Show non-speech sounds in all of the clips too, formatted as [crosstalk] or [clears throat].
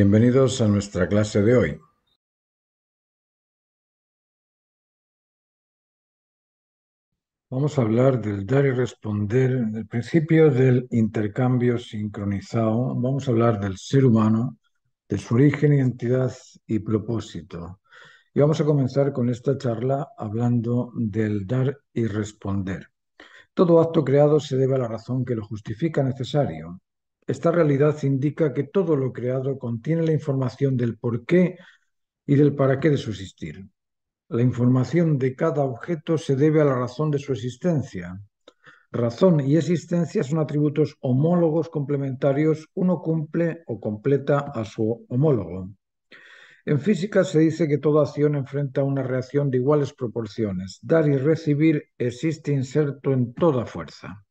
Bienvenidos a nuestra clase de hoy. Vamos a hablar del dar y responder, el principio del intercambio sincronizado. Vamos a hablar del ser humano, de su origen, identidad y propósito. Y vamos a comenzar con esta charla hablando del dar y responder. Todo acto creado se debe a la razón que lo justifica necesario. Esta realidad indica que todo lo creado contiene la información del por qué y del para qué de su existir. La información de cada objeto se debe a la razón de su existencia. Razón y existencia son atributos homólogos complementarios, uno cumple o completa a su homólogo. En física se dice que toda acción enfrenta una reacción de iguales proporciones. Dar y recibir existe inserto en toda fuerza.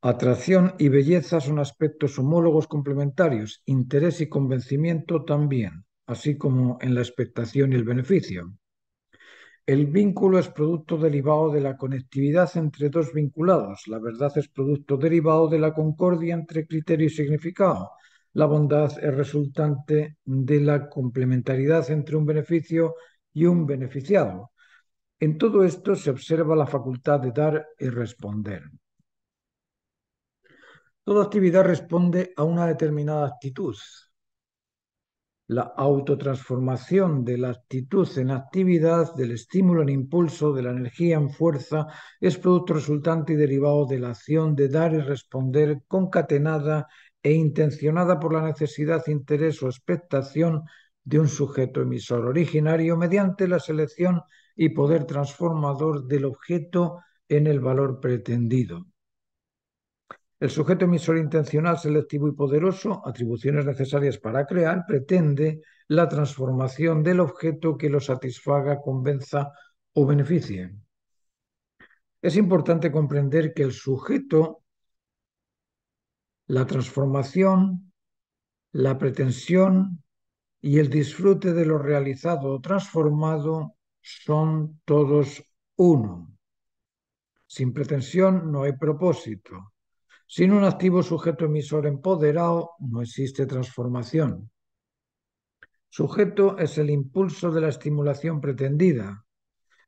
Atracción y belleza son aspectos homólogos complementarios, interés y convencimiento también, así como en la expectación y el beneficio. El vínculo es producto derivado de la conectividad entre dos vinculados, la verdad es producto derivado de la concordia entre criterio y significado, la bondad es resultante de la complementariedad entre un beneficio y un beneficiado. En todo esto se observa la facultad de dar y responder. Toda actividad responde a una determinada actitud. La autotransformación de la actitud en actividad, del estímulo en impulso, de la energía en fuerza, es producto resultante y derivado de la acción de dar y responder concatenada e intencionada por la necesidad, interés o expectación de un sujeto emisor originario mediante la selección y poder transformador del objeto en el valor pretendido. El sujeto emisor intencional, selectivo y poderoso, atribuciones necesarias para crear, pretende la transformación del objeto que lo satisfaga, convenza o beneficie. Es importante comprender que el sujeto, la transformación, la pretensión y el disfrute de lo realizado o transformado son todos uno. Sin pretensión no hay propósito sin un activo sujeto emisor empoderado no existe transformación. Sujeto es el impulso de la estimulación pretendida.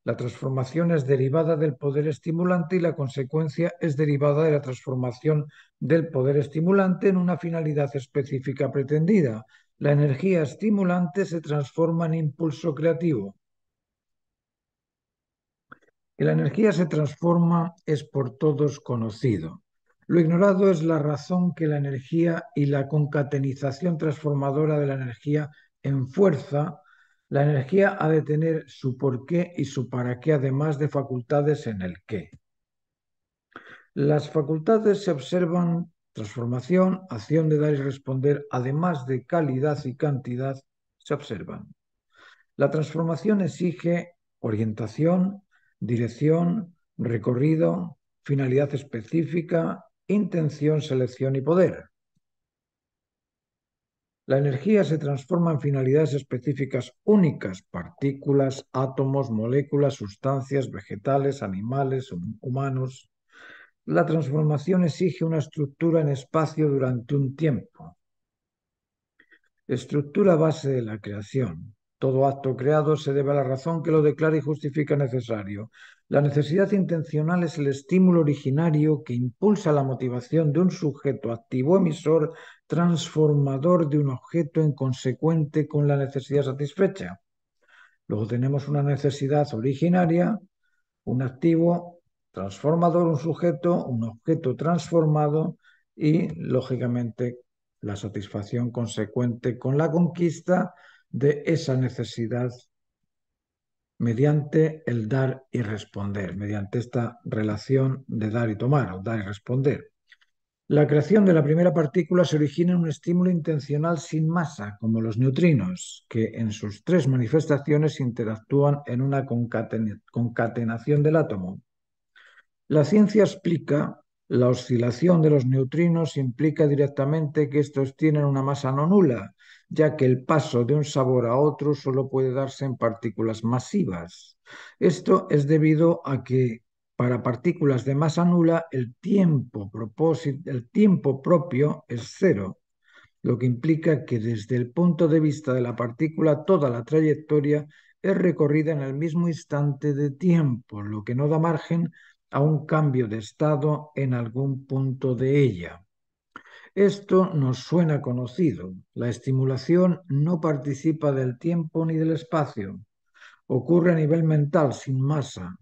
La transformación es derivada del poder estimulante y la consecuencia es derivada de la transformación del poder estimulante en una finalidad específica pretendida. La energía estimulante se transforma en impulso creativo. Que la energía se transforma es por todos conocido. Lo ignorado es la razón que la energía y la concatenización transformadora de la energía en fuerza, la energía ha de tener su por qué y su para qué, además de facultades en el qué. Las facultades se observan transformación, acción de dar y responder, además de calidad y cantidad, se observan. La transformación exige orientación, dirección, recorrido, finalidad específica, intención, selección y poder. La energía se transforma en finalidades específicas únicas, partículas, átomos, moléculas, sustancias, vegetales, animales, humanos. La transformación exige una estructura en espacio durante un tiempo. Estructura base de la creación. Todo acto creado se debe a la razón que lo declara y justifica necesario, la necesidad intencional es el estímulo originario que impulsa la motivación de un sujeto activo emisor transformador de un objeto en consecuente con la necesidad satisfecha. Luego tenemos una necesidad originaria, un activo transformador, un sujeto, un objeto transformado y, lógicamente, la satisfacción consecuente con la conquista de esa necesidad mediante el dar y responder, mediante esta relación de dar y tomar o dar y responder. La creación de la primera partícula se origina en un estímulo intencional sin masa, como los neutrinos, que en sus tres manifestaciones interactúan en una concatenación del átomo. La ciencia explica la oscilación de los neutrinos e implica directamente que estos tienen una masa no nula, ya que el paso de un sabor a otro solo puede darse en partículas masivas. Esto es debido a que para partículas de masa nula el tiempo, el tiempo propio es cero, lo que implica que desde el punto de vista de la partícula toda la trayectoria es recorrida en el mismo instante de tiempo, lo que no da margen a un cambio de estado en algún punto de ella. Esto nos suena conocido. La estimulación no participa del tiempo ni del espacio. Ocurre a nivel mental, sin masa.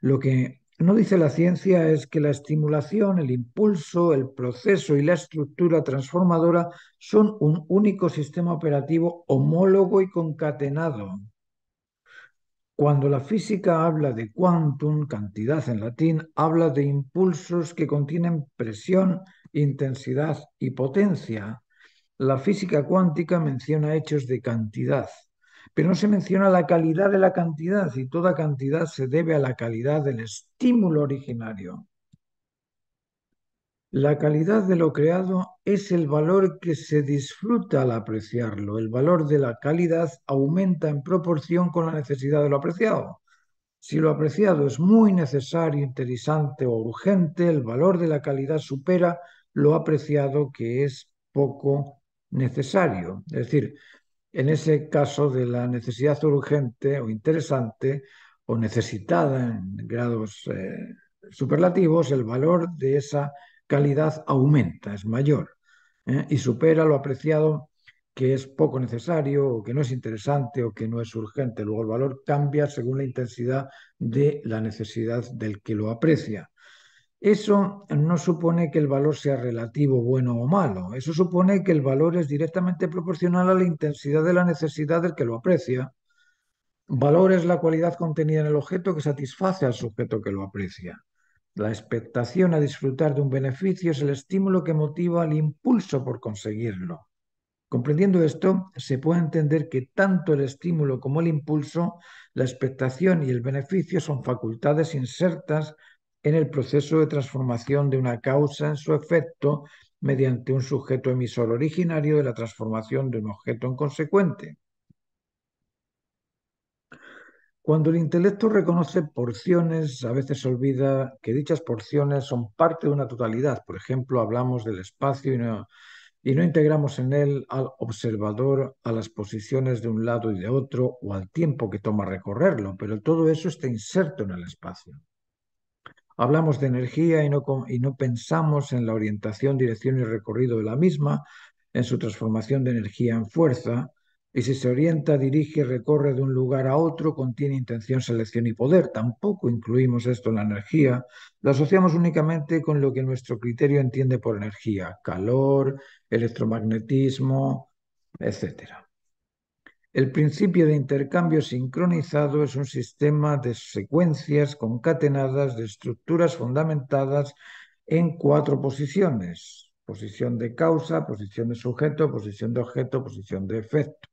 Lo que no dice la ciencia es que la estimulación, el impulso, el proceso y la estructura transformadora son un único sistema operativo homólogo y concatenado. Cuando la física habla de quantum, cantidad en latín, habla de impulsos que contienen presión, intensidad y potencia, la física cuántica menciona hechos de cantidad, pero no se menciona la calidad de la cantidad y toda cantidad se debe a la calidad del estímulo originario. La calidad de lo creado es el valor que se disfruta al apreciarlo. El valor de la calidad aumenta en proporción con la necesidad de lo apreciado. Si lo apreciado es muy necesario, interesante o urgente, el valor de la calidad supera lo apreciado que es poco necesario. Es decir, en ese caso de la necesidad urgente o interesante o necesitada en grados eh, superlativos, el valor de esa calidad aumenta, es mayor ¿eh? y supera lo apreciado que es poco necesario o que no es interesante o que no es urgente. Luego el valor cambia según la intensidad de la necesidad del que lo aprecia. Eso no supone que el valor sea relativo, bueno o malo. Eso supone que el valor es directamente proporcional a la intensidad de la necesidad del que lo aprecia. Valor es la cualidad contenida en el objeto que satisface al sujeto que lo aprecia. La expectación a disfrutar de un beneficio es el estímulo que motiva al impulso por conseguirlo. Comprendiendo esto, se puede entender que tanto el estímulo como el impulso, la expectación y el beneficio son facultades insertas en el proceso de transformación de una causa en su efecto mediante un sujeto emisor originario de la transformación de un objeto en consecuente. Cuando el intelecto reconoce porciones, a veces se olvida que dichas porciones son parte de una totalidad. Por ejemplo, hablamos del espacio y no, y no integramos en él al observador, a las posiciones de un lado y de otro o al tiempo que toma recorrerlo, pero todo eso está inserto en el espacio. Hablamos de energía y no, pensamos en la orientación, dirección y recorrido de la misma, en su transformación de energía en fuerza, y si se orienta, dirige y recorre de un lugar a otro, contiene intención, selección y poder. Tampoco incluimos esto en la energía. Lo asociamos únicamente con lo que nuestro criterio entiende por energía, calor, electromagnetismo, etc. El principio de intercambio sincronizado es un sistema de secuencias concatenadas de estructuras fundamentadas en cuatro posiciones. Posición de causa, posición de sujeto, posición de objeto, posición de efecto.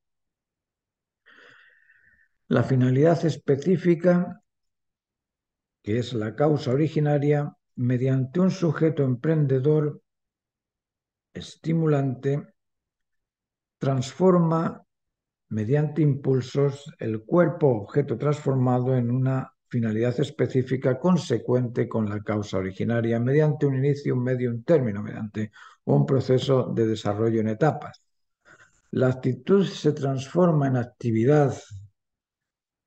La finalidad específica, que es la causa originaria, mediante un sujeto emprendedor estimulante, transforma mediante impulsos el cuerpo objeto transformado en una finalidad específica consecuente con la causa originaria, mediante un inicio, un medio, un término, mediante un proceso de desarrollo en etapas. La actitud se transforma en actividad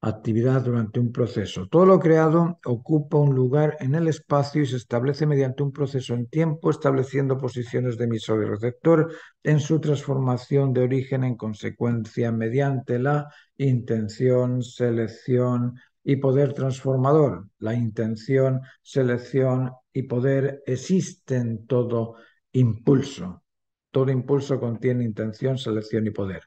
actividad durante un proceso. Todo lo creado ocupa un lugar en el espacio y se establece mediante un proceso en tiempo, estableciendo posiciones de emisor y receptor en su transformación de origen en consecuencia mediante la intención, selección y poder transformador. La intención, selección y poder existen todo impulso. Todo impulso contiene intención, selección y poder.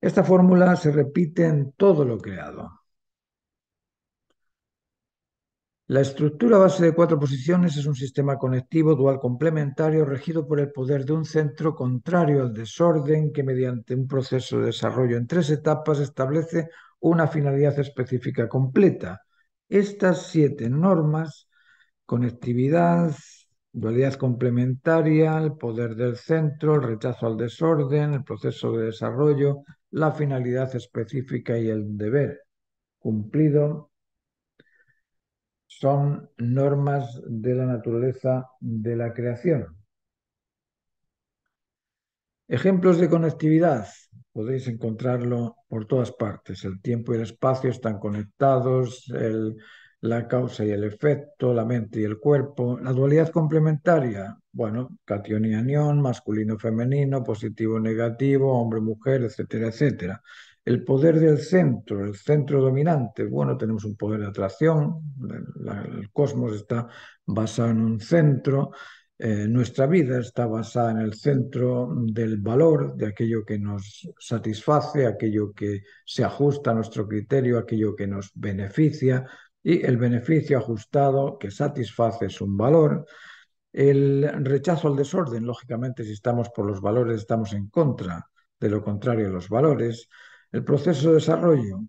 Esta fórmula se repite en todo lo creado. La estructura base de cuatro posiciones es un sistema conectivo dual complementario regido por el poder de un centro contrario al desorden que mediante un proceso de desarrollo en tres etapas establece una finalidad específica completa. Estas siete normas, conectividad, dualidad complementaria, el poder del centro, el rechazo al desorden, el proceso de desarrollo, la finalidad específica y el deber cumplido son normas de la naturaleza de la creación. Ejemplos de conectividad. Podéis encontrarlo por todas partes. El tiempo y el espacio están conectados, el, la causa y el efecto, la mente y el cuerpo, la dualidad complementaria, bueno, cation y anión, masculino, femenino, positivo, negativo, hombre, mujer, etcétera, etcétera. El poder del centro, el centro dominante, bueno, tenemos un poder de atracción, el cosmos está basado en un centro, eh, nuestra vida está basada en el centro del valor, de aquello que nos satisface, aquello que se ajusta a nuestro criterio, aquello que nos beneficia, y el beneficio ajustado que satisface es un valor. El rechazo al desorden, lógicamente, si estamos por los valores, estamos en contra de lo contrario a los valores. El proceso de desarrollo,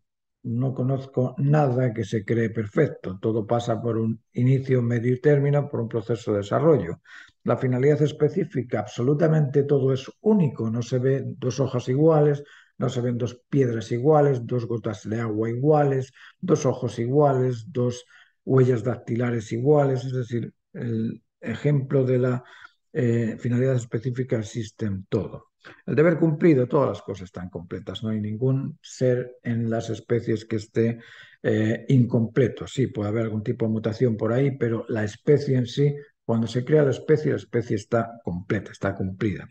no conozco nada que se cree perfecto. Todo pasa por un inicio, medio y término, por un proceso de desarrollo. La finalidad específica, absolutamente todo es único, no se ve dos hojas iguales, no se ven dos piedras iguales, dos gotas de agua iguales, dos ojos iguales, dos huellas dactilares iguales, es decir, el ejemplo de la eh, finalidad específica en todo. El deber cumplido, todas las cosas están completas, no hay ningún ser en las especies que esté eh, incompleto. Sí, puede haber algún tipo de mutación por ahí, pero la especie en sí, cuando se crea la especie, la especie está completa, está cumplida.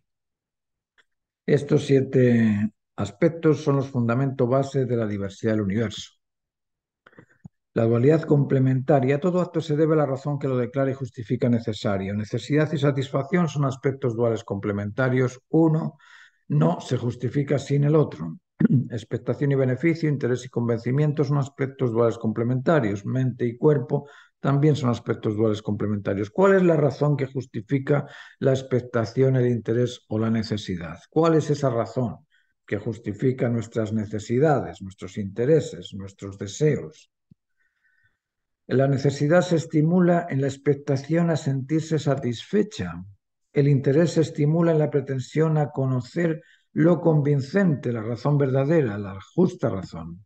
Estos siete aspectos son los fundamentos base de la diversidad del universo. La dualidad complementaria, todo acto se debe a la razón que lo declara y justifica necesario. Necesidad y satisfacción son aspectos duales complementarios. Uno no se justifica sin el otro. [clears throat] Expectación y beneficio, interés y convencimiento son aspectos duales complementarios. Mente y cuerpo también son aspectos duales complementarios. ¿Cuál es la razón que justifica la expectación, el interés o la necesidad? ¿Cuál es esa razón? que justifica nuestras necesidades, nuestros intereses, nuestros deseos. La necesidad se estimula en la expectación a sentirse satisfecha. El interés se estimula en la pretensión a conocer lo convincente, la razón verdadera, la justa razón.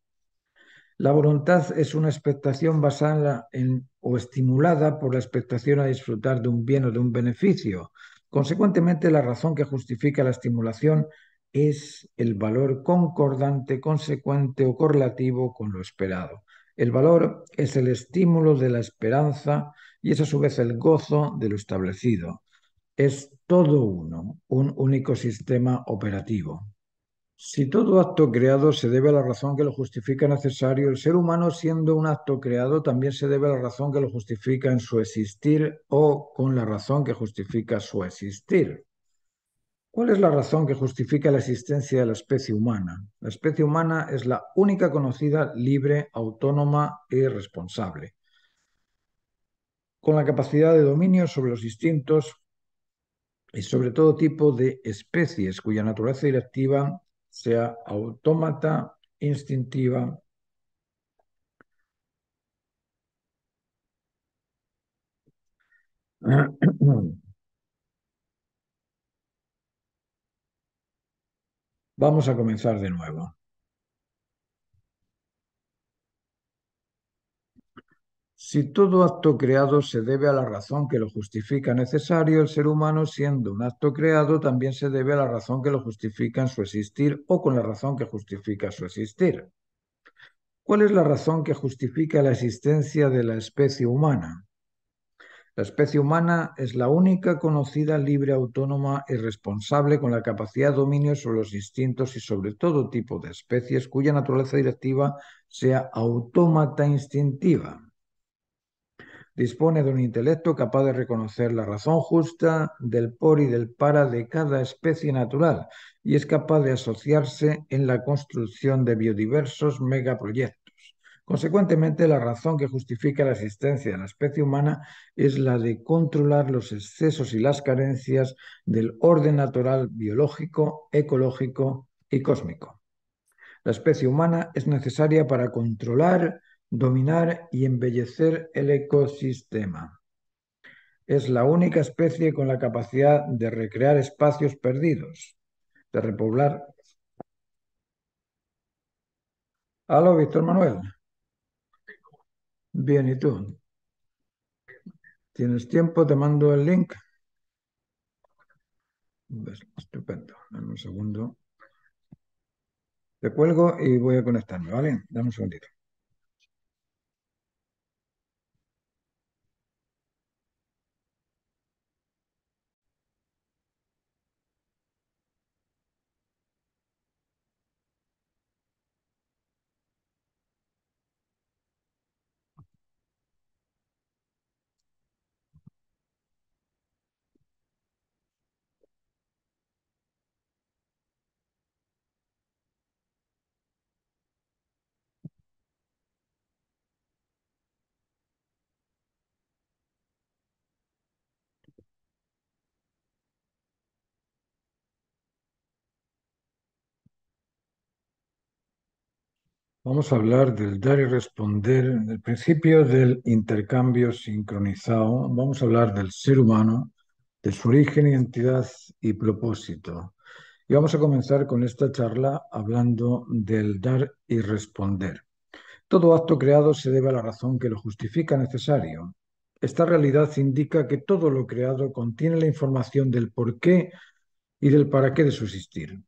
La voluntad es una expectación basada en o estimulada por la expectación a disfrutar de un bien o de un beneficio. Consecuentemente, la razón que justifica la estimulación es el valor concordante, consecuente o correlativo con lo esperado. El valor es el estímulo de la esperanza y es a su vez el gozo de lo establecido. Es todo uno, un único sistema operativo. Si todo acto creado se debe a la razón que lo justifica necesario, el ser humano siendo un acto creado también se debe a la razón que lo justifica en su existir o con la razón que justifica su existir. ¿Cuál es la razón que justifica la existencia de la especie humana? La especie humana es la única conocida libre, autónoma y responsable, con la capacidad de dominio sobre los instintos y sobre todo tipo de especies cuya naturaleza directiva sea autómata, instintiva. [clears throat] Vamos a comenzar de nuevo. Si todo acto creado se debe a la razón que lo justifica necesario, el ser humano siendo un acto creado también se debe a la razón que lo justifica en su existir o con la razón que justifica su existir. ¿Cuál es la razón que justifica la existencia de la especie humana? La especie humana es la única conocida libre, autónoma y responsable con la capacidad de dominio sobre los instintos y sobre todo tipo de especies cuya naturaleza directiva sea autómata instintiva. Dispone de un intelecto capaz de reconocer la razón justa del por y del para de cada especie natural y es capaz de asociarse en la construcción de biodiversos megaproyectos Consecuentemente, la razón que justifica la existencia de la especie humana es la de controlar los excesos y las carencias del orden natural biológico, ecológico y cósmico. La especie humana es necesaria para controlar, dominar y embellecer el ecosistema. Es la única especie con la capacidad de recrear espacios perdidos, de repoblar. Aló, Víctor Manuel. Bien, ¿y tú? ¿Tienes tiempo? Te mando el link. Estupendo. Dame un segundo. Te cuelgo y voy a conectarme, ¿vale? Dame un segundito. Vamos a hablar del dar y responder, en el principio del intercambio sincronizado. Vamos a hablar del ser humano, de su origen, identidad y propósito. Y vamos a comenzar con esta charla hablando del dar y responder. Todo acto creado se debe a la razón que lo justifica necesario. Esta realidad indica que todo lo creado contiene la información del por qué y del para qué de existir.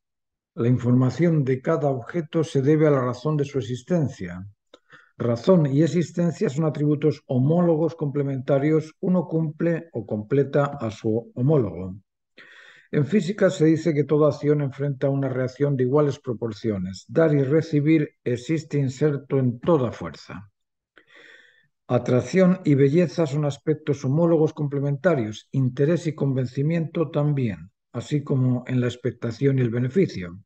La información de cada objeto se debe a la razón de su existencia. Razón y existencia son atributos homólogos complementarios, uno cumple o completa a su homólogo. En física se dice que toda acción enfrenta una reacción de iguales proporciones. Dar y recibir existe inserto en toda fuerza. Atracción y belleza son aspectos homólogos complementarios, interés y convencimiento también así como en la expectación y el beneficio.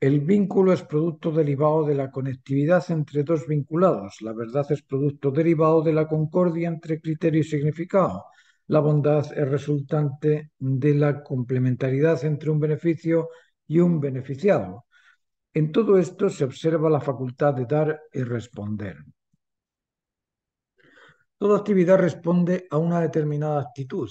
El vínculo es producto derivado de la conectividad entre dos vinculados. La verdad es producto derivado de la concordia entre criterio y significado. La bondad es resultante de la complementariedad entre un beneficio y un beneficiado. En todo esto se observa la facultad de dar y responder. Toda actividad responde a una determinada actitud,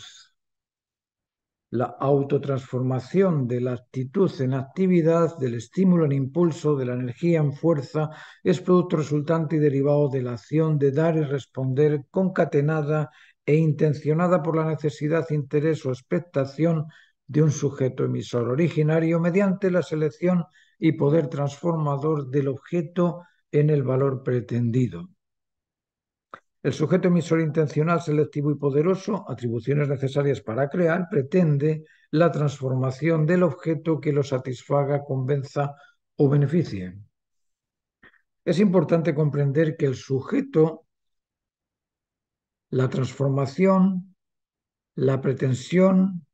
la autotransformación de la actitud en actividad, del estímulo en impulso, de la energía en fuerza, es producto resultante y derivado de la acción de dar y responder concatenada e intencionada por la necesidad, interés o expectación de un sujeto emisor originario mediante la selección y poder transformador del objeto en el valor pretendido. El sujeto emisor intencional selectivo y poderoso, atribuciones necesarias para crear, pretende la transformación del objeto que lo satisfaga, convenza o beneficie. Es importante comprender que el sujeto, la transformación, la pretensión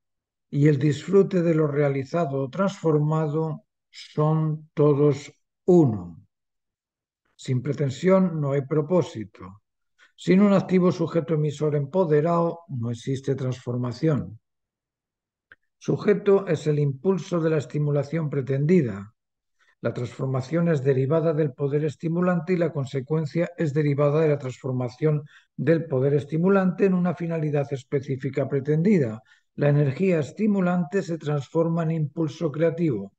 y el disfrute de lo realizado o transformado son todos uno. Sin pretensión no hay propósito. Sin un activo sujeto emisor empoderado no existe transformación. Sujeto es el impulso de la estimulación pretendida. La transformación es derivada del poder estimulante y la consecuencia es derivada de la transformación del poder estimulante en una finalidad específica pretendida. La energía estimulante se transforma en impulso creativo.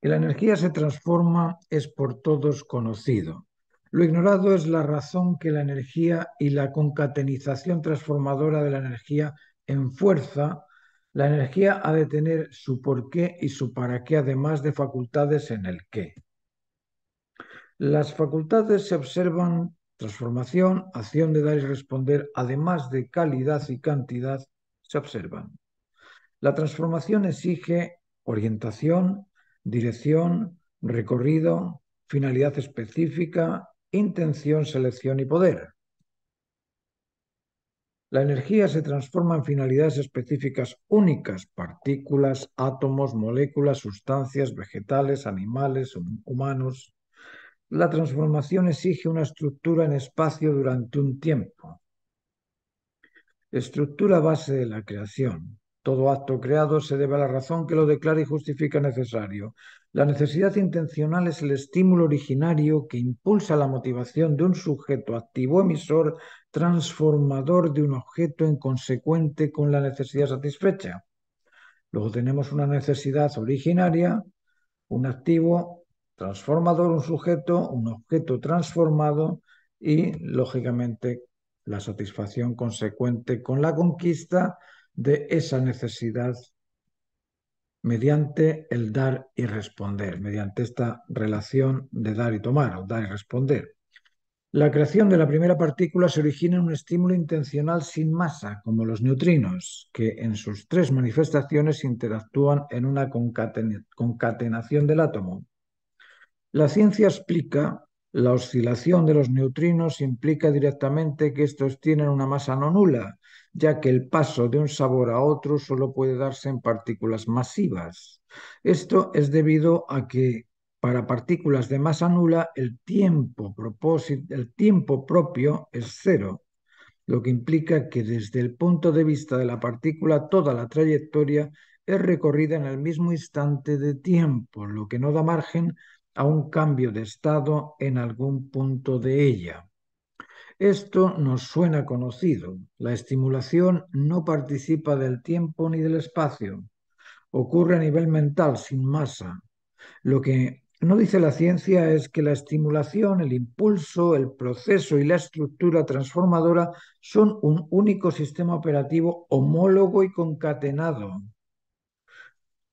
Que la energía se transforma es por todos conocido. Lo ignorado es la razón que la energía y la concatenización transformadora de la energía en fuerza, la energía ha de tener su por qué y su para qué, además de facultades en el qué. Las facultades se observan transformación, acción de dar y responder, además de calidad y cantidad, se observan. La transformación exige orientación, dirección, recorrido, finalidad específica, intención, selección y poder. La energía se transforma en finalidades específicas únicas, partículas, átomos, moléculas, sustancias, vegetales, animales, humanos. La transformación exige una estructura en espacio durante un tiempo. Estructura base de la creación. Todo acto creado se debe a la razón que lo declara y justifica necesario. La necesidad intencional es el estímulo originario que impulsa la motivación de un sujeto activo emisor transformador de un objeto en consecuente con la necesidad satisfecha. Luego tenemos una necesidad originaria, un activo transformador, un sujeto, un objeto transformado y, lógicamente, la satisfacción consecuente con la conquista de esa necesidad mediante el dar y responder, mediante esta relación de dar y tomar o dar y responder. La creación de la primera partícula se origina en un estímulo intencional sin masa, como los neutrinos, que en sus tres manifestaciones interactúan en una concatenación del átomo. La ciencia explica la oscilación de los neutrinos implica directamente que estos tienen una masa no nula, ya que el paso de un sabor a otro solo puede darse en partículas masivas. Esto es debido a que para partículas de masa nula el tiempo, el tiempo propio es cero, lo que implica que desde el punto de vista de la partícula toda la trayectoria es recorrida en el mismo instante de tiempo, lo que no da margen a un cambio de estado en algún punto de ella. Esto nos suena conocido. La estimulación no participa del tiempo ni del espacio. Ocurre a nivel mental, sin masa. Lo que no dice la ciencia es que la estimulación, el impulso, el proceso y la estructura transformadora son un único sistema operativo homólogo y concatenado.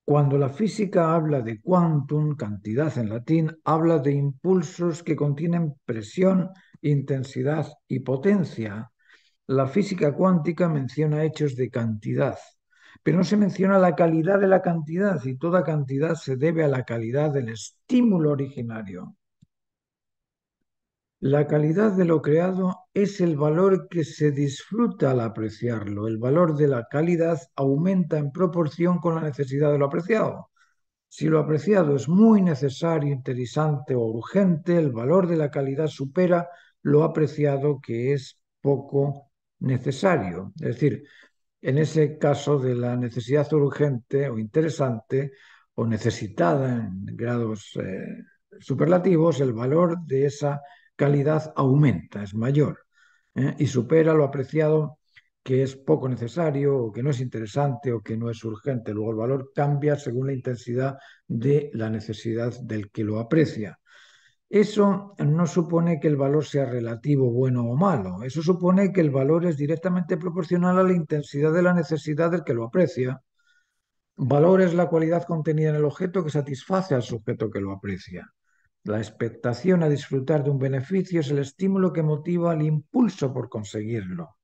Cuando la física habla de quantum, cantidad en latín, habla de impulsos que contienen presión, intensidad y potencia, la física cuántica menciona hechos de cantidad, pero no se menciona la calidad de la cantidad y toda cantidad se debe a la calidad del estímulo originario. La calidad de lo creado es el valor que se disfruta al apreciarlo. El valor de la calidad aumenta en proporción con la necesidad de lo apreciado. Si lo apreciado es muy necesario, interesante o urgente, el valor de la calidad supera lo apreciado que es poco necesario. Es decir, en ese caso de la necesidad urgente o interesante o necesitada en grados eh, superlativos, el valor de esa calidad aumenta, es mayor ¿eh? y supera lo apreciado que es poco necesario o que no es interesante o que no es urgente. Luego el valor cambia según la intensidad de la necesidad del que lo aprecia. Eso no supone que el valor sea relativo, bueno o malo. Eso supone que el valor es directamente proporcional a la intensidad de la necesidad del que lo aprecia. Valor es la cualidad contenida en el objeto que satisface al sujeto que lo aprecia. La expectación a disfrutar de un beneficio es el estímulo que motiva al impulso por conseguirlo.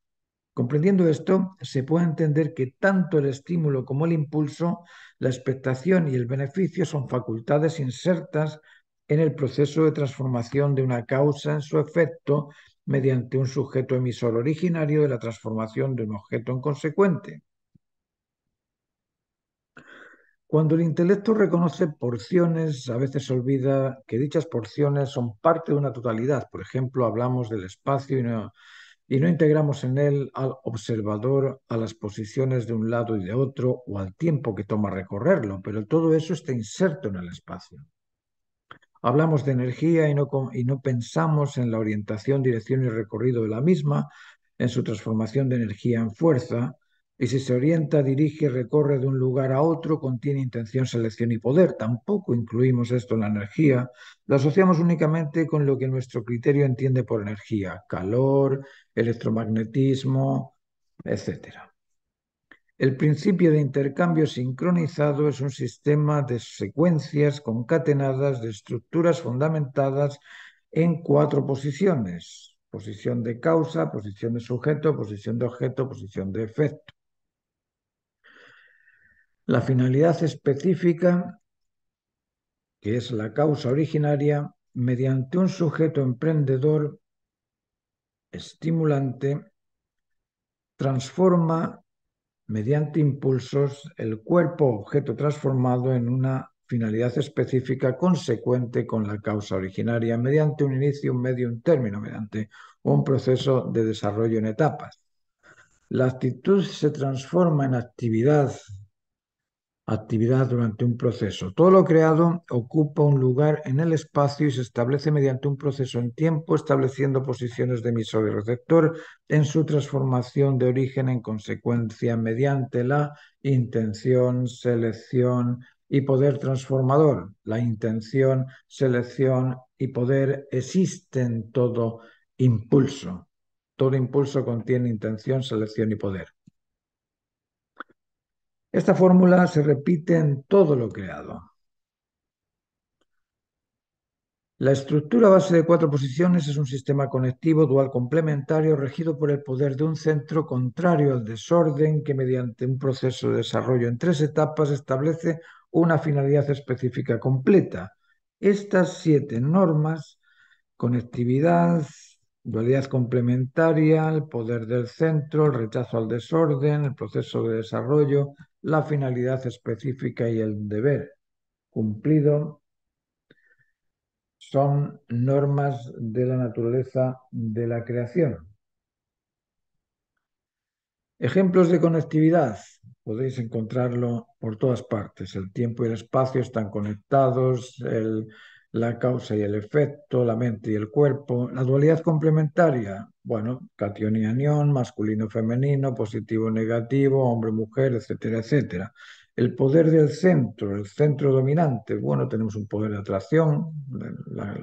Comprendiendo esto, se puede entender que tanto el estímulo como el impulso, la expectación y el beneficio son facultades insertas en el proceso de transformación de una causa en su efecto mediante un sujeto emisor originario de la transformación de un objeto en consecuente. Cuando el intelecto reconoce porciones, a veces olvida que dichas porciones son parte de una totalidad. Por ejemplo, hablamos del espacio y no, y no integramos en él al observador, a las posiciones de un lado y de otro o al tiempo que toma recorrerlo, pero todo eso está inserto en el espacio hablamos de energía y no, pensamos en la orientación, dirección y recorrido de la misma, en su transformación de energía en fuerza, y si se orienta, dirige y recorre de un lugar a otro, contiene intención, selección y poder. Tampoco incluimos esto en la energía. Lo asociamos únicamente con lo que nuestro criterio entiende por energía, calor, electromagnetismo, etcétera. El principio de intercambio sincronizado es un sistema de secuencias concatenadas de estructuras fundamentadas en cuatro posiciones. Posición de causa, posición de sujeto, posición de objeto, posición de efecto. La finalidad específica, que es la causa originaria, mediante un sujeto emprendedor estimulante, transforma mediante impulsos el cuerpo objeto transformado en una finalidad específica consecuente con la causa originaria, mediante un inicio, un medio, un término, mediante un proceso de desarrollo en etapas. La actitud se transforma en actividad actividad durante un proceso. Todo lo creado ocupa un lugar en el espacio y se establece mediante un proceso en tiempo, estableciendo posiciones de emisor y receptor en su transformación de origen en consecuencia mediante la intención, selección y poder transformador. La intención, selección y poder existen todo impulso. Todo impulso contiene intención, selección y poder. Esta fórmula se repite en todo lo creado. La estructura base de cuatro posiciones es un sistema conectivo dual complementario regido por el poder de un centro contrario al desorden que mediante un proceso de desarrollo en tres etapas establece una finalidad específica completa. Estas siete normas, conectividad, dualidad complementaria, el poder del centro, el rechazo al desorden, el proceso de desarrollo, la finalidad específica y el deber cumplido son normas de la naturaleza de la creación. Ejemplos de conectividad. Podéis encontrarlo por todas partes. El tiempo y el espacio están conectados, la causa y el efecto, la mente y el cuerpo, la dualidad complementaria, bueno, catión y anión, masculino, femenino, positivo, negativo, hombre, mujer, etcétera, etcétera. El poder del centro, el centro dominante, bueno, tenemos un poder de atracción,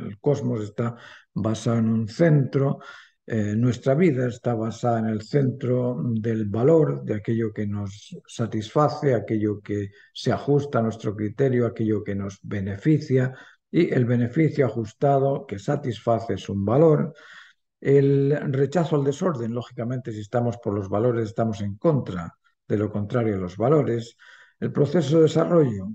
el cosmos está basado en un centro, eh, nuestra vida está basada en el centro del valor, de aquello que nos satisface, aquello que se ajusta a nuestro criterio, aquello que nos beneficia, y el beneficio ajustado que satisface es un valor. El rechazo al desorden, lógicamente, si estamos por los valores, estamos en contra de lo contrario a los valores. El proceso de desarrollo,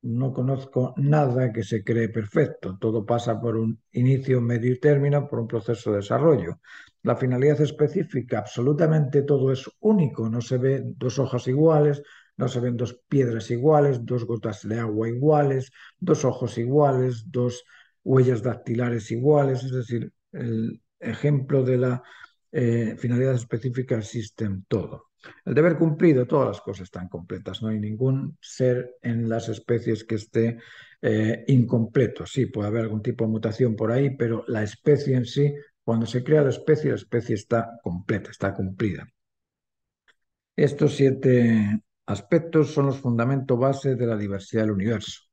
no conozco nada que se cree perfecto. Todo pasa por un inicio, medio y término, por un proceso de desarrollo. La finalidad específica, absolutamente todo es único. No se ven dos hojas iguales, no se ven dos piedras iguales, dos gotas de agua iguales, dos ojos iguales, dos huellas dactilares iguales. Es decir, el, ejemplo de la eh, finalidad específica sistema todo. El deber cumplido, todas las cosas están completas, no hay ningún ser en las especies que esté eh, incompleto. Sí, puede haber algún tipo de mutación por ahí, pero la especie en sí, cuando se crea la especie, la especie está completa, está cumplida. Estos siete aspectos son los fundamentos base de la diversidad del universo.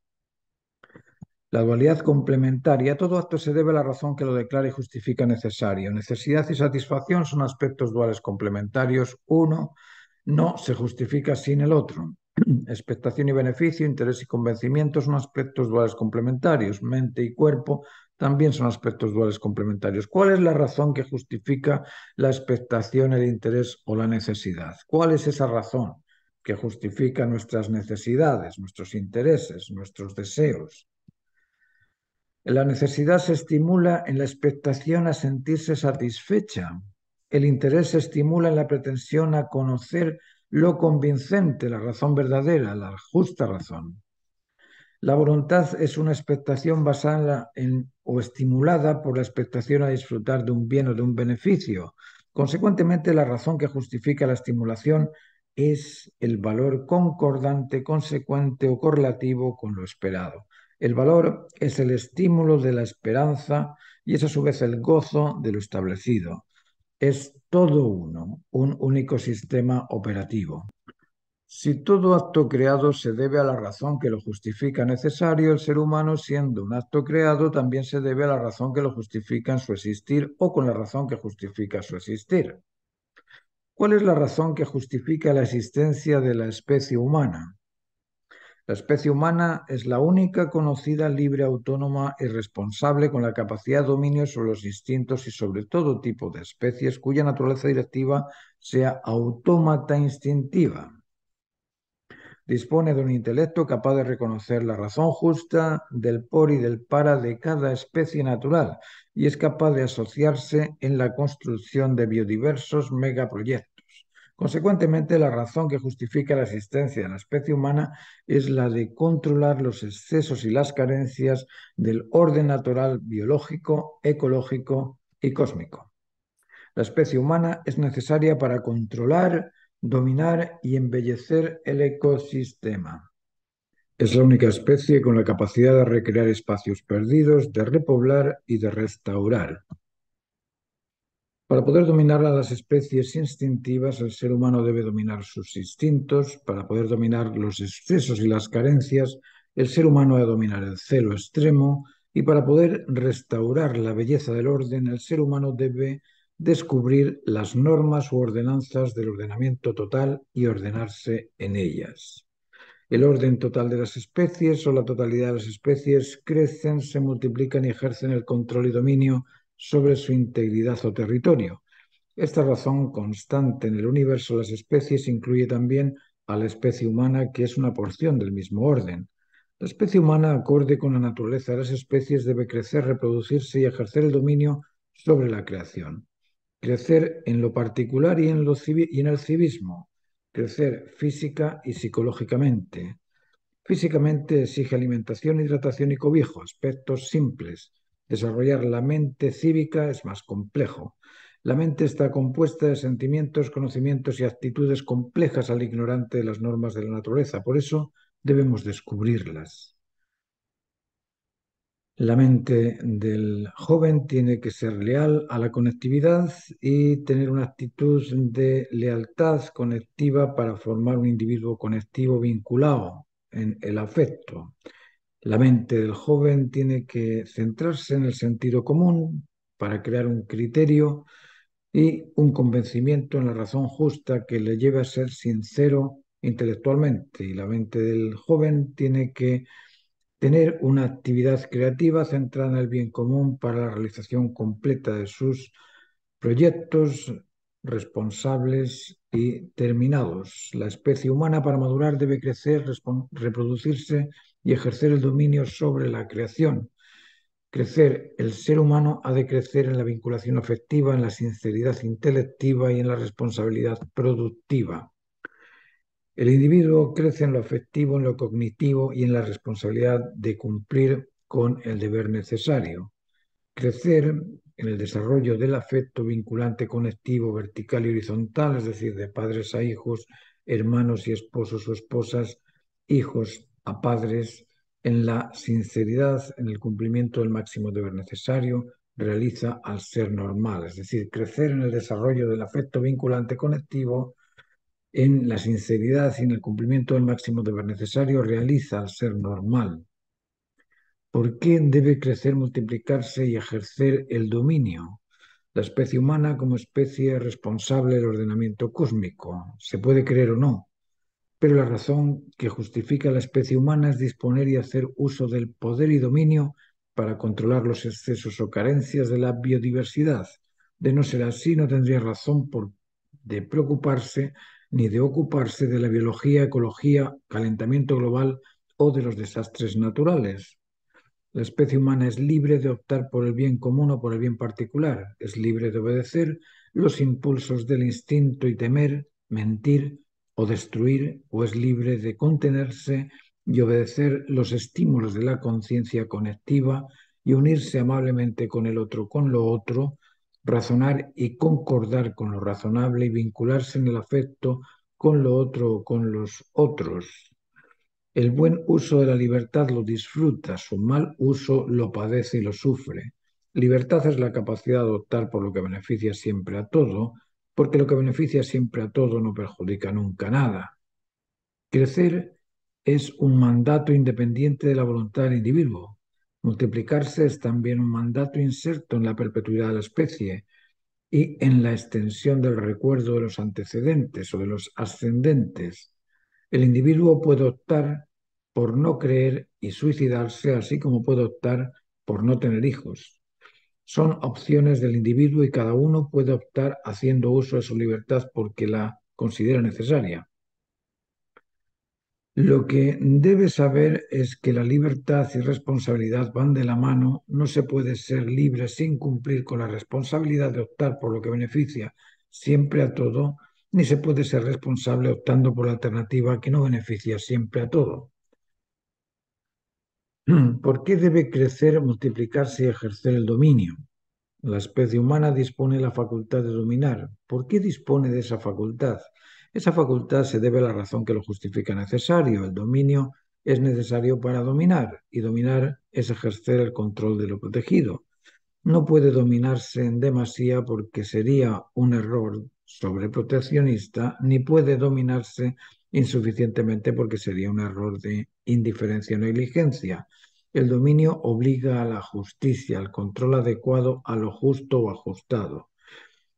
La dualidad complementaria. Todo acto se debe a la razón que lo declara y justifica necesario. Necesidad y satisfacción son aspectos duales complementarios. Uno no se justifica sin el otro. [clears throat] Expectación y beneficio, interés y convencimiento son aspectos duales complementarios. Mente y cuerpo también son aspectos duales complementarios. ¿Cuál es la razón que justifica la expectación, el interés o la necesidad? ¿Cuál es esa razón que justifica nuestras necesidades, nuestros intereses, nuestros deseos? La necesidad se estimula en la expectación a sentirse satisfecha. El interés se estimula en la pretensión a conocer lo convincente, la razón verdadera, la justa razón. La voluntad es una expectación basada en o estimulada por la expectación a disfrutar de un bien o de un beneficio. Consecuentemente, la razón que justifica la estimulación es el valor concordante, consecuente o correlativo con lo esperado. El valor es el estímulo de la esperanza y es a su vez el gozo de lo establecido. Es todo uno, un único sistema operativo. Si todo acto creado se debe a la razón que lo justifica necesario, el ser humano siendo un acto creado también se debe a la razón que lo justifica en su existir o con la razón que justifica su existir. ¿Cuál es la razón que justifica la existencia de la especie humana? La especie humana es la única conocida libre, autónoma y responsable con la capacidad de dominio sobre los instintos y sobre todo tipo de especies cuya naturaleza directiva sea autómata instintiva. Dispone de un intelecto capaz de reconocer la razón justa del por y del para de cada especie natural y es capaz de asociarse en la construcción de biodiversos megaproyectos Consecuentemente, la razón que justifica la existencia de la especie humana es la de controlar los excesos y las carencias del orden natural biológico, ecológico y cósmico. La especie humana es necesaria para controlar, dominar y embellecer el ecosistema. Es la única especie con la capacidad de recrear espacios perdidos, de repoblar y de restaurar. Para poder dominar a las especies instintivas, el ser humano debe dominar sus instintos. Para poder dominar los excesos y las carencias, el ser humano debe dominar el celo extremo. Y para poder restaurar la belleza del orden, el ser humano debe descubrir las normas u ordenanzas del ordenamiento total y ordenarse en ellas. El orden total de las especies o la totalidad de las especies crecen, se multiplican y ejercen el control y dominio sobre su integridad o territorio. Esta razón constante en el universo de las especies incluye también a la especie humana, que es una porción del mismo orden. La especie humana, acorde con la naturaleza de las especies, debe crecer, reproducirse y ejercer el dominio sobre la creación. Crecer en lo particular y en, y en el civismo. Crecer física y psicológicamente. Físicamente exige alimentación, hidratación y cobijo, aspectos simples Desarrollar la mente cívica es más complejo. La mente está compuesta de sentimientos, conocimientos y actitudes complejas al ignorante de las normas de la naturaleza. Por eso debemos descubrirlas. La mente del joven tiene que ser leal a la conectividad y tener una actitud de lealtad conectiva para formar un individuo conectivo vinculado en el afecto. La mente del joven tiene que centrarse en el sentido común para crear un criterio y un convencimiento en la razón justa que le lleve a ser sincero intelectualmente. Y la mente del joven tiene que tener una actividad creativa centrada en el bien común para la realización completa de sus proyectos responsables y terminados. La especie humana para madurar debe crecer, reproducirse y ejercer el dominio sobre la creación. Crecer, el ser humano ha de crecer en la vinculación afectiva, en la sinceridad intelectiva y en la responsabilidad productiva. El individuo crece en lo afectivo, en lo cognitivo y en la responsabilidad de cumplir con el deber necesario. Crecer en el desarrollo del afecto vinculante conectivo, vertical y horizontal, es decir, de padres a hijos, hermanos y esposos o esposas, hijos a padres en la sinceridad, en el cumplimiento del máximo deber necesario, realiza al ser normal, es decir, crecer en el desarrollo del afecto vinculante conectivo, en la sinceridad y en el cumplimiento del máximo deber necesario, realiza al ser normal. ¿Por qué debe crecer, multiplicarse y ejercer el dominio? La especie humana como especie responsable del ordenamiento cósmico, se puede creer o no, pero la razón que justifica a la especie humana es disponer y hacer uso del poder y dominio para controlar los excesos o carencias de la biodiversidad. De no ser así, no tendría razón por, de preocuparse ni de ocuparse de la biología, ecología, calentamiento global o de los desastres naturales. La especie humana es libre de optar por el bien común o por el bien particular, es libre de obedecer los impulsos del instinto y temer, mentir, destruir o es libre de contenerse y obedecer los estímulos de la conciencia conectiva y unirse amablemente con el otro, con lo otro, razonar y concordar con lo razonable y vincularse en el afecto con lo otro o con los otros. El buen uso de la libertad lo disfruta, su mal uso lo padece y lo sufre. Libertad es la capacidad de optar por lo que beneficia siempre a todo, porque lo que beneficia siempre a todo no perjudica nunca nada. Crecer es un mandato independiente de la voluntad del individuo. Multiplicarse es también un mandato inserto en la perpetuidad de la especie y en la extensión del recuerdo de los antecedentes o de los ascendentes. El individuo puede optar por no creer y suicidarse, así como puede optar por no tener hijos son opciones del individuo y cada uno puede optar haciendo uso de su libertad porque la considera necesaria. Lo que debe saber es que la libertad y responsabilidad van de la mano, no se puede ser libre sin cumplir con la responsabilidad de optar por lo que beneficia siempre a todo, ni se puede ser responsable optando por la alternativa que no beneficia siempre a todo. [clears throat] ¿Por qué debe crecer, multiplicarse y ejercer el dominio? La especie humana dispone la facultad de dominar. ¿Por qué dispone de esa facultad? Esa facultad se debe a la razón que lo justifica necesario. El dominio es necesario para dominar y dominar es ejercer el control de lo protegido. No puede dominarse en demasía porque sería un error sobreproteccionista, ni puede dominarse insuficientemente porque sería un error de indiferencia o negligencia. El dominio obliga a la justicia, al control adecuado a lo justo o ajustado.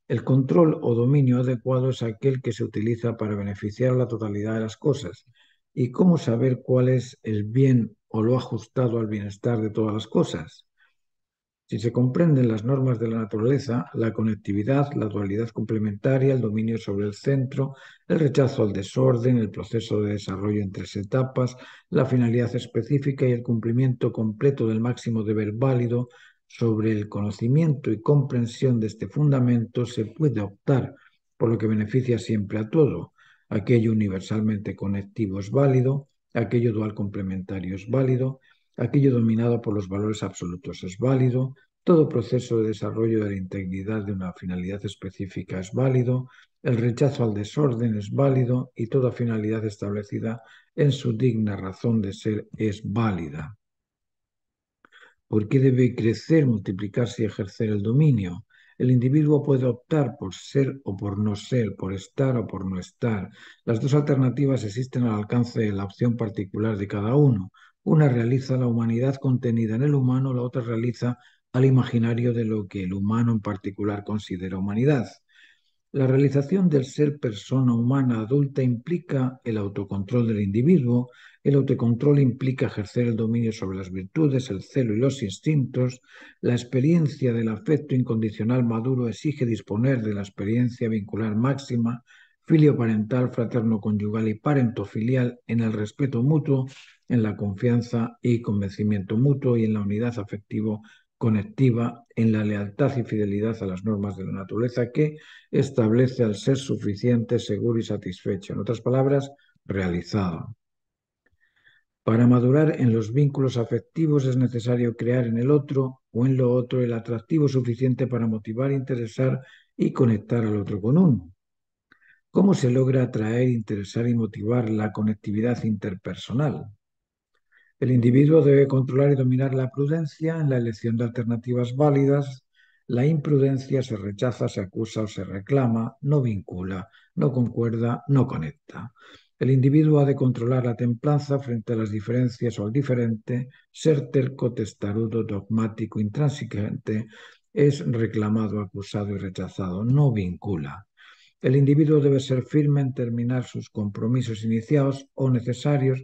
El control o dominio adecuado es aquel que se utiliza para beneficiar la totalidad de las cosas. ¿Y cómo saber cuál es el bien o lo ajustado al bienestar de todas las cosas? Si se comprenden las normas de la naturaleza, la conectividad, la dualidad complementaria, el dominio sobre el centro, el rechazo al desorden, el proceso de desarrollo en tres etapas, la finalidad específica y el cumplimiento completo del máximo deber válido, sobre el conocimiento y comprensión de este fundamento se puede optar, por lo que beneficia siempre a todo. Aquello universalmente conectivo es válido, aquello dual complementario es válido, Aquello dominado por los valores absolutos es válido, todo proceso de desarrollo de la integridad de una finalidad específica es válido, el rechazo al desorden es válido y toda finalidad establecida en su digna razón de ser es válida. ¿Por qué debe crecer, multiplicarse y ejercer el dominio? El individuo puede optar por ser o por no ser, por estar o por no estar. Las dos alternativas existen al alcance de la opción particular de cada uno. Una realiza la humanidad contenida en el humano, la otra realiza al imaginario de lo que el humano en particular considera humanidad. La realización del ser persona humana adulta implica el autocontrol del individuo, el autocontrol implica ejercer el dominio sobre las virtudes, el celo y los instintos, la experiencia del afecto incondicional maduro exige disponer de la experiencia vincular máxima filio parental, fraterno conyugal y parento filial en el respeto mutuo, en la confianza y convencimiento mutuo y en la unidad afectivo conectiva, en la lealtad y fidelidad a las normas de la naturaleza que establece al ser suficiente, seguro y satisfecho. En otras palabras, realizado. Para madurar en los vínculos afectivos es necesario crear en el otro o en lo otro el atractivo suficiente para motivar, interesar y conectar al otro con uno ¿Cómo se logra atraer, interesar y motivar la conectividad interpersonal? El individuo debe controlar y dominar la prudencia en la elección de alternativas válidas. La imprudencia se rechaza, se acusa o se reclama, no vincula, no concuerda, no conecta. El individuo ha de controlar la templanza frente a las diferencias o al diferente, ser terco, testarudo, dogmático, intransigente, es reclamado, acusado y rechazado, no vincula. El individuo debe ser firme en terminar sus compromisos iniciados o necesarios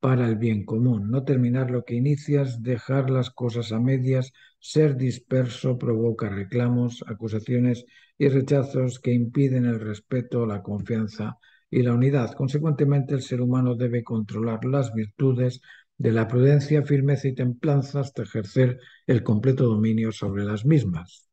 para el bien común. No terminar lo que inicias, dejar las cosas a medias, ser disperso provoca reclamos, acusaciones y rechazos que impiden el respeto, la confianza y la unidad. Consecuentemente, el ser humano debe controlar las virtudes de la prudencia, firmeza y templanza hasta ejercer el completo dominio sobre las mismas.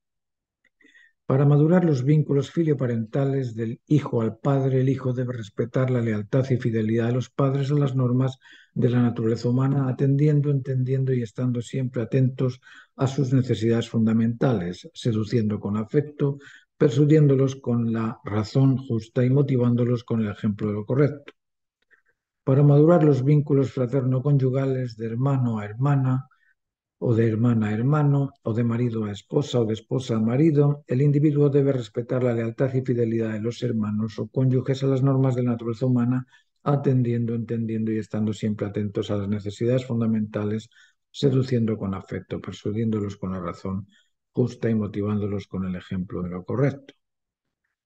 Para madurar los vínculos filioparentales del hijo al padre, el hijo debe respetar la lealtad y fidelidad de los padres a las normas de la naturaleza humana, atendiendo, entendiendo y estando siempre atentos a sus necesidades fundamentales, seduciendo con afecto, persuadiéndolos con la razón justa y motivándolos con el ejemplo de lo correcto. Para madurar los vínculos fraterno-conyugales de hermano a hermana, o de hermana a hermano, o de marido a esposa, o de esposa a marido, el individuo debe respetar la lealtad y fidelidad de los hermanos o cónyuges a las normas de la naturaleza humana, atendiendo, entendiendo y estando siempre atentos a las necesidades fundamentales, seduciendo con afecto, persuadiéndolos con la razón justa y motivándolos con el ejemplo de lo correcto.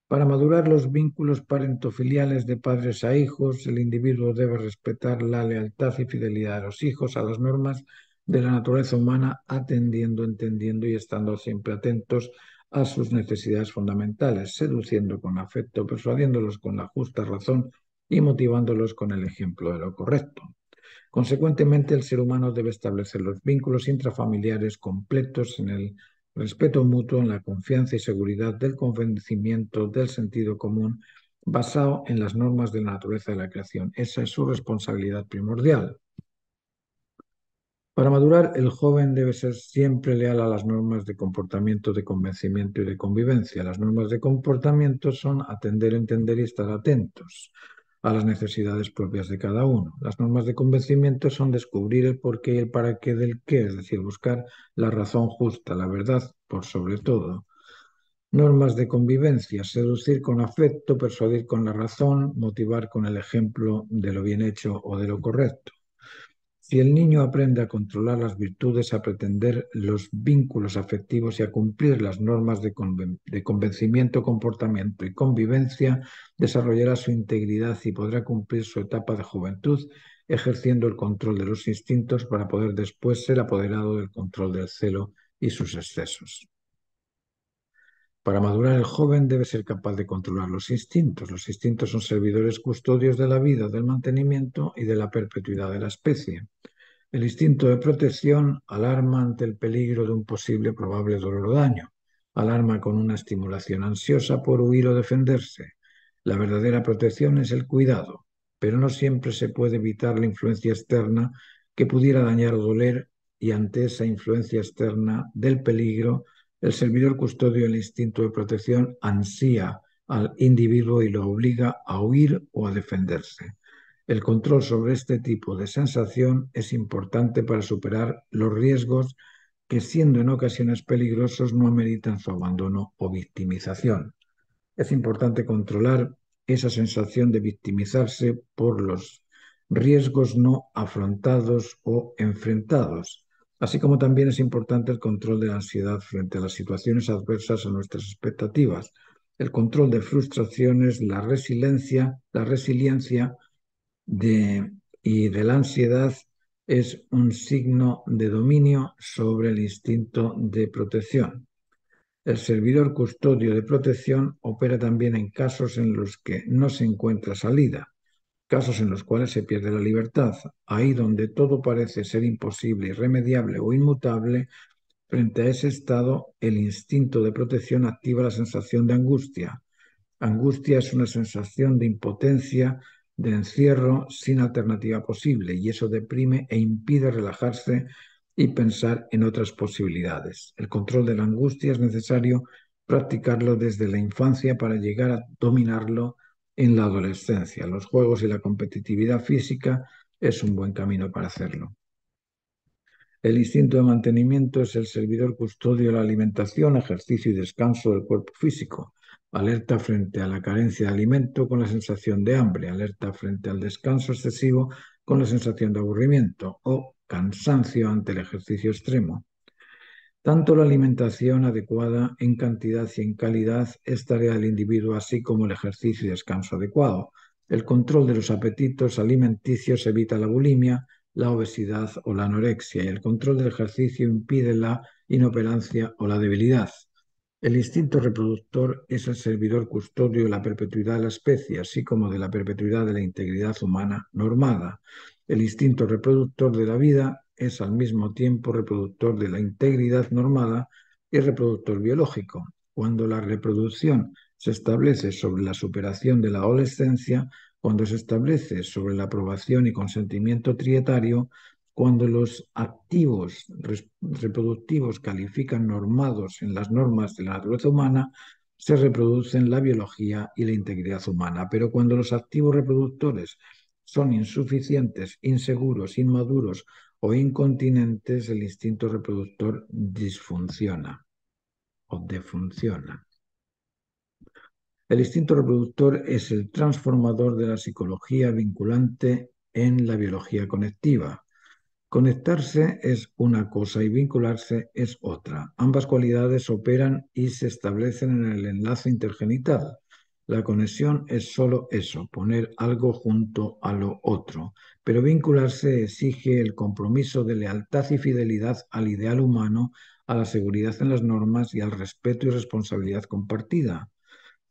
Para madurar los vínculos parentofiliales de padres a hijos, el individuo debe respetar la lealtad y fidelidad de los hijos a las normas de la naturaleza humana, atendiendo, entendiendo y estando siempre atentos a sus necesidades fundamentales, seduciendo con afecto, persuadiéndolos con la justa razón y motivándolos con el ejemplo de lo correcto. Consecuentemente, el ser humano debe establecer los vínculos intrafamiliares completos en el respeto mutuo, en la confianza y seguridad del convencimiento del sentido común basado en las normas de la naturaleza de la creación. Esa es su responsabilidad primordial. Para madurar, el joven debe ser siempre leal a las normas de comportamiento, de convencimiento y de convivencia. Las normas de comportamiento son atender, entender y estar atentos a las necesidades propias de cada uno. Las normas de convencimiento son descubrir el porqué y el para qué del qué, es decir, buscar la razón justa, la verdad por sobre todo. Normas de convivencia, seducir con afecto, persuadir con la razón, motivar con el ejemplo de lo bien hecho o de lo correcto. Si el niño aprende a controlar las virtudes, a pretender los vínculos afectivos y a cumplir las normas de, de, convencimiento, comportamiento y convivencia, desarrollará su integridad y podrá cumplir su etapa de juventud ejerciendo el control de los instintos para poder después ser apoderado del control del celo y sus excesos. Para madurar el joven debe ser capaz de controlar los instintos. Los instintos son servidores custodios de la vida, del mantenimiento y de la perpetuidad de la especie. El instinto de protección alarma ante el peligro de un posible probable dolor o daño. Alarma con una estimulación ansiosa por huir o defenderse. La verdadera protección es el cuidado, pero no siempre se puede evitar la influencia externa que pudiera dañar o doler y ante esa influencia externa del peligro el servidor custodio el instinto de protección ansía al individuo y lo obliga a huir o a defenderse. El control sobre este tipo de sensación es importante para superar los riesgos que siendo en ocasiones peligrosos no ameritan su abandono o victimización. Es importante controlar esa sensación de victimizarse por los riesgos no afrontados o enfrentados así como también es importante el control de la ansiedad frente a las situaciones adversas a nuestras expectativas, el control de frustraciones, la resiliencia, y de la ansiedad es un signo de dominio sobre el instinto de protección. El servidor custodio de protección opera también en casos en los que no se encuentra salida, casos en los cuales se pierde la libertad, ahí donde todo parece ser imposible, irremediable o inmutable, frente a ese estado el instinto de protección activa la sensación de angustia. Angustia es una sensación de impotencia, de encierro sin alternativa posible y eso deprime e impide relajarse y pensar en otras posibilidades. El control de la angustia es necesario practicarlo desde la infancia para llegar a dominarlo en la adolescencia. Los juegos y la competitividad física es un buen camino para hacerlo. El instinto de mantenimiento es el servidor custodio de la alimentación, ejercicio y descanso del cuerpo físico. Alerta frente a la carencia de alimento con la sensación de hambre. Alerta frente al descanso excesivo con la sensación de aburrimiento o cansancio ante el ejercicio extremo. Tanto la alimentación adecuada en cantidad y en calidad es tarea del individuo, así como el ejercicio y descanso adecuado. El control de los apetitos alimenticios evita la bulimia, la obesidad o la anorexia y el control del ejercicio impide la inoperancia o la debilidad. El instinto reproductor es el servidor custodio de la perpetuidad de la especie, así como de la perpetuidad de la integridad humana normada. El instinto reproductor de la vida es al mismo tiempo reproductor de la integridad normada y reproductor biológico. Cuando la reproducción se establece sobre la superación de la adolescencia, cuando se establece sobre la aprobación y consentimiento trietario, cuando los activos reproductivos califican normados en las normas de la naturaleza humana, se reproducen la biología y la integridad humana. Pero cuando los activos reproductores son insuficientes, inseguros, inmaduros o incontinentes, el instinto reproductor disfunciona o defunciona. El instinto reproductor es el transformador de la psicología vinculante en la biología conectiva. Conectarse es una cosa y vincularse es otra. Ambas cualidades operan y se establecen en el enlace intergenital. La conexión es solo eso, poner algo junto a lo otro, pero vincularse exige el compromiso de lealtad y fidelidad al ideal humano, a la seguridad en las normas y al respeto y responsabilidad compartida.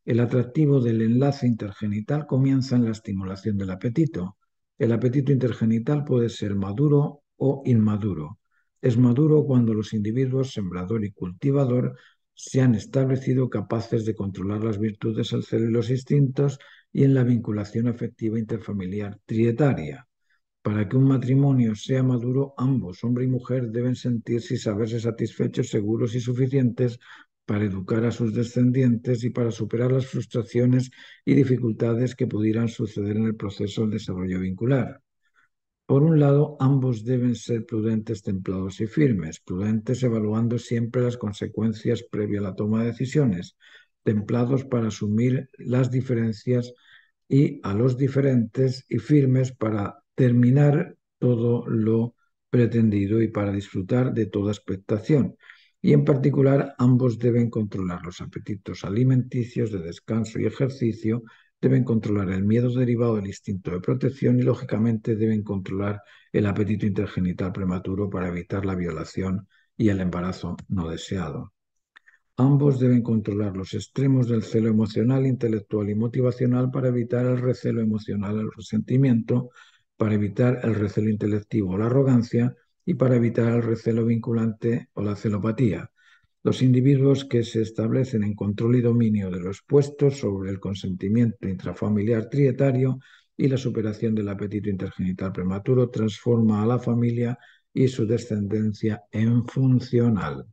El atractivo del enlace intergenital comienza en la estimulación del apetito. El apetito intergenital puede ser maduro o inmaduro. Es maduro cuando los individuos, sembrador y cultivador, se han establecido capaces de controlar las virtudes, al celo y los instintos y en la vinculación afectiva interfamiliar trietaria. Para que un matrimonio sea maduro, ambos, hombre y mujer, deben sentirse y saberse satisfechos, seguros y suficientes para educar a sus descendientes y para superar las frustraciones y dificultades que pudieran suceder en el proceso del desarrollo vincular. Por un lado, ambos deben ser prudentes, templados y firmes, prudentes evaluando siempre las consecuencias previa a la toma de decisiones, templados para asumir las diferencias y a los diferentes y firmes para terminar todo lo pretendido y para disfrutar de toda expectación. Y en particular, ambos deben controlar los apetitos alimenticios de descanso y ejercicio deben controlar el miedo derivado del instinto de protección y, lógicamente, deben controlar el apetito intergenital prematuro para evitar la violación y el embarazo no deseado. Ambos deben controlar los extremos del celo emocional, intelectual y motivacional para evitar el recelo emocional, el resentimiento, para evitar el recelo intelectivo o la arrogancia y para evitar el recelo vinculante o la celopatía, los individuos que se establecen en control y dominio de los puestos sobre el consentimiento intrafamiliar trietario y la superación del apetito intergenital prematuro transforma a la familia y su descendencia en funcional.